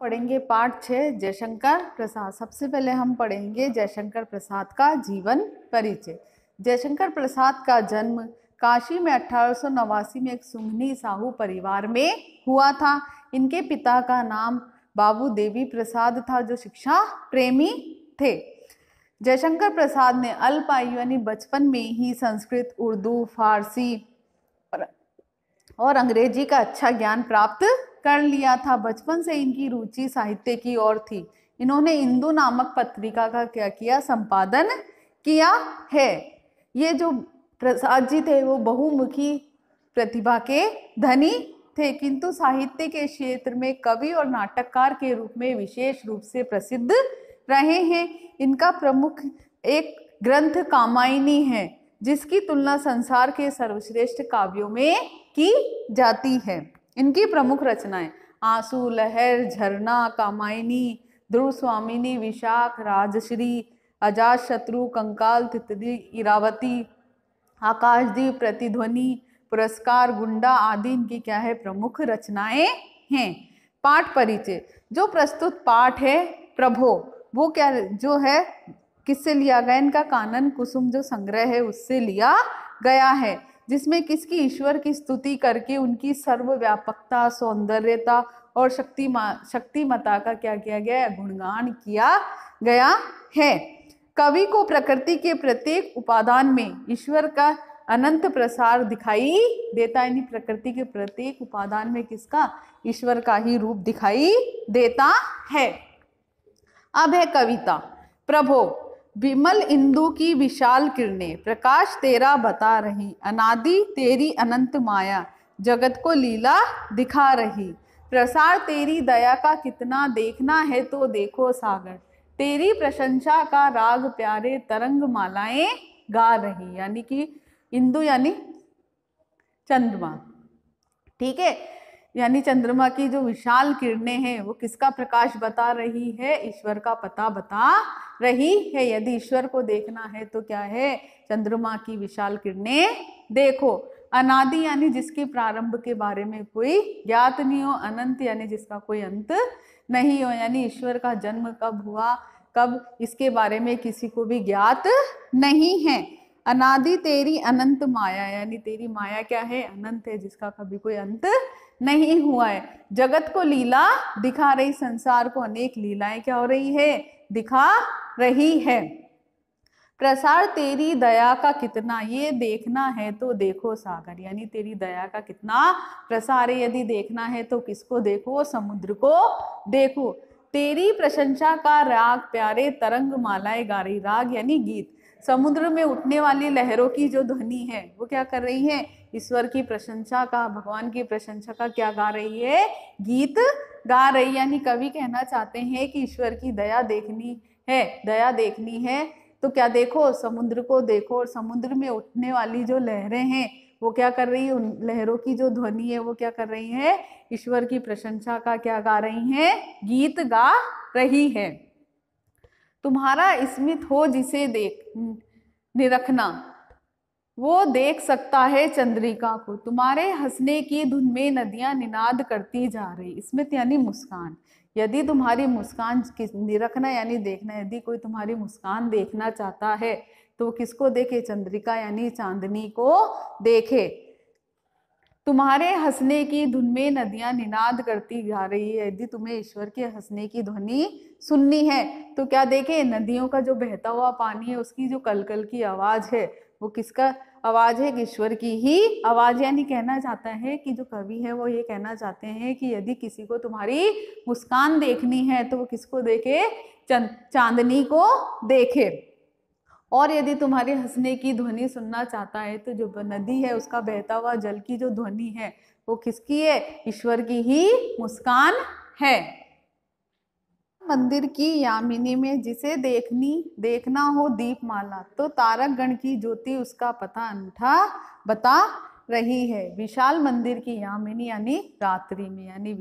पढ़ेंगे पाठ छः जयशंकर प्रसाद सबसे पहले हम पढ़ेंगे जयशंकर प्रसाद का जीवन परिचय जयशंकर प्रसाद का जन्म काशी में अठारह में एक सुंगनी साहू परिवार में हुआ था इनके पिता का नाम बाबू देवी प्रसाद था जो शिक्षा प्रेमी थे जयशंकर प्रसाद ने अल्प आयु यानी बचपन में ही संस्कृत उर्दू फारसी और अंग्रेजी का अच्छा ज्ञान प्राप्त कर लिया था बचपन से इनकी रुचि साहित्य की ओर थी इन्होंने इंदु नामक पत्रिका का क्या किया संपादन किया है ये जो प्रसाद जी थे वो बहुमुखी प्रतिभा के धनी थे किंतु साहित्य के क्षेत्र में कवि और नाटककार के रूप में विशेष रूप से प्रसिद्ध रहे हैं इनका प्रमुख एक ग्रंथ कामायनी है जिसकी तुलना संसार के सर्वश्रेष्ठ काव्यों में की जाती है इनकी प्रमुख रचनाएं आंसू लहर झरना कामायनी ध्रुव स्वामिनी विशाख राजश्री अजात शत्रु कंकाल तितली इरावती आकाशदीप प्रतिध्वनि पुरस्कार गुंडा आदि इनकी क्या है प्रमुख रचनाएं हैं पाठ परिचय जो प्रस्तुत पाठ है प्रभो वो क्या जो है किससे लिया गया इनका कानन कुसुम जो संग्रह है उससे लिया गया है जिसमें किसकी ईश्वर की स्तुति करके उनकी सर्वव्यापकता सौंदर्यता और शक्ति शक्तिमता का क्या किया गया है गुणगान किया गया है कवि को प्रकृति के प्रत्येक उपादान में ईश्वर का अनंत प्रसार दिखाई देता यानी प्रकृति के प्रत्येक उपादान में किसका ईश्वर का ही रूप दिखाई देता है अब है कविता प्रभो विमल इंदु की विशाल किरणें प्रकाश तेरा बता रही अनादि तेरी अनंत माया जगत को लीला दिखा रही प्रसार तेरी दया का कितना देखना है तो देखो सागर तेरी प्रशंसा का राग प्यारे तरंग मालाएं गा रही यानी कि इंदु यानी चंद्रमा ठीक है यानी चंद्रमा की जो विशाल किरणें हैं वो किसका प्रकाश बता रही है ईश्वर का पता बता रही है यदि ईश्वर को देखना है तो क्या है चंद्रमा की विशाल किरणें देखो अनादि यानी जिसके प्रारंभ के बारे में कोई ज्ञात नहीं हो अनंत यानी जिसका कोई अंत नहीं हो यानी ईश्वर का जन्म कब हुआ कब इसके बारे में किसी को भी ज्ञात नहीं है अनादि तेरी अनंत माया यानी तेरी माया क्या है अनंत है जिसका कभी कोई अंत नहीं हुआ है जगत को लीला दिखा रही संसार को अनेक लीलाएं क्या हो रही है दिखा रही है प्रसार तेरी दया का कितना ये देखना है तो देखो सागर यानी तेरी दया का कितना प्रसार है यदि देखना है तो किसको देखो समुद्र को देखो तेरी प्रशंसा का राग प्यारे तरंग मालाए गा रही राग यानी गीत समुद्र में उठने वाली लहरों की जो ध्वनि है वो क्या कर रही है ईश्वर की प्रशंसा का भगवान की प्रशंसा का क्या गा रही है गीत गा रही यानी कवि कहना चाहते हैं कि ईश्वर की दया देखनी है दया देखनी है तो क्या देखो समुद्र को देखो और समुद्र में उठने वाली जो लहरें हैं वो क्या कर रही है उन लहरों की जो ध्वनि है वो क्या कर रही है ईश्वर की प्रशंसा का क्या गा रही है गीत गा रही है तुम्हारा स्मित हो जिसे देख निरखना वो देख सकता है चंद्रिका को तुम्हारे हंसने की धुन में नदियाँ निनाद करती जा रही स्मित यानी मुस्कान यदि तुम्हारी मुस्कान निरखना यानी देखना यदि कोई तुम्हारी मुस्कान देखना चाहता है तो वो किसको देखे चंद्रिका यानी चांदनी को देखे तुम्हारे हंसने की धुन में नदियाँ निनाद करती जा रही है यदि तुम्हें ईश्वर के हंसने की ध्वनि सुननी है तो क्या देखें नदियों का जो बहता हुआ पानी है उसकी जो कलकल की आवाज़ है वो किसका आवाज़ है ईश्वर की ही आवाज़ यानी कहना चाहता है कि जो कवि है वो ये कहना चाहते हैं कि यदि किसी को तुम्हारी मुस्कान देखनी है तो वो किसको देखे चांदनी को देखे और यदि तुम्हारे हंसने की ध्वनि सुनना चाहता है तो जो नदी है उसका बहता हुआ जल की जो ध्वनि है वो किसकी है ईश्वर की ही मुस्कान है मंदिर की यामिनी में जिसे देखनी देखना हो दीपमाला तो तारक गण की ज्योति उसका पता अनूठा बता रही है विशाल मंदिर की यामिनी यानी रात्रि में यानी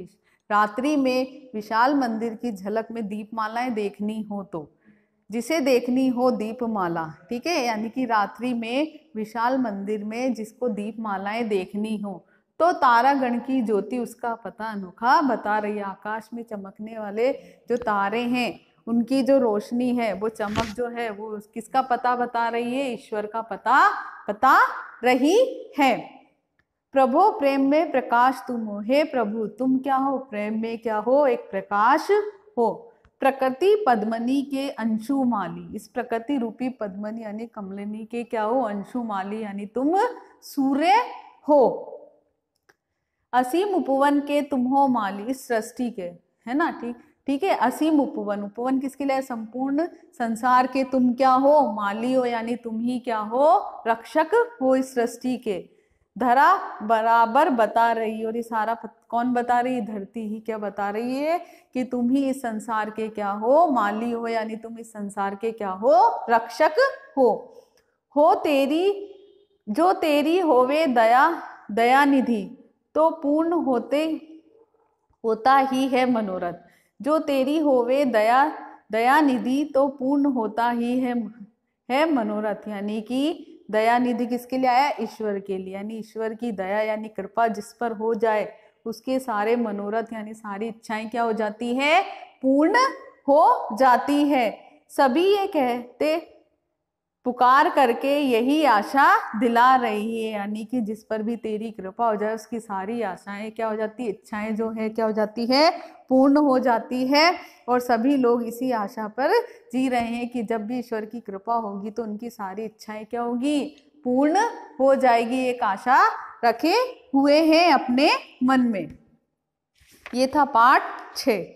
रात्रि में विशाल मंदिर की झलक में दीपमालाएं देखनी हो तो जिसे देखनी हो दीपमाला ठीक है यानी कि रात्रि में विशाल मंदिर में जिसको दीपमालाएं देखनी हो तो तारागण की ज्योति उसका पता अनोखा बता रही है आकाश में चमकने वाले जो तारे हैं उनकी जो रोशनी है वो चमक जो है वो किसका पता बता रही है ईश्वर का पता बता रही है प्रभु प्रेम में प्रकाश तुम हो हे प्रभु तुम क्या हो प्रेम में क्या हो एक प्रकाश हो प्रकृति पद्मनी के अंशु माली इस प्रकृति रूपी पद्मनी यानी कमलिनी के क्या हो अंशु माली यानी तुम सूर्य हो असीम उपवन के तुम हो माली इस सृष्टि के है ना ठीक ठीक है असीम उपवन उपवन किसके लिए संपूर्ण संसार के तुम क्या हो माली हो यानी तुम ही क्या हो रक्षक हो इस सृष्टि के धरा बराबर बता रही और ये सारा कौन बता रही है धरती ही क्या बता रही है कि तुम ही इस संसार के क्या हो माली हो यानी तुम इस संसार के क्या हो रक्षक हो हो तेरी जो तेरी होवे दया दया निधि तो पूर्ण होते होता ही है मनोरथ जो तेरी होवे दया दया निधि तो पूर्ण होता ही है है मनोरथ यानी कि दया निधि किसके लिए आया ईश्वर के लिए यानी ईश्वर की दया यानी कृपा जिस पर हो जाए उसके सारे मनोरथ यानी सारी इच्छाएं क्या हो जाती है पूर्ण हो जाती है सभी ये कहते पुकार करके यही आशा दिला रही है यानी कि जिस पर भी तेरी कृपा हो जाए उसकी सारी आशाएं क्या हो जाती इच्छाएं जो है क्या हो जाती है पूर्ण हो जाती है और सभी लोग इसी आशा पर जी रहे हैं कि जब भी ईश्वर की कृपा होगी तो उनकी सारी इच्छाएं क्या होगी पूर्ण हो जाएगी एक आशा रखे हुए हैं अपने मन में ये था पार्ट छः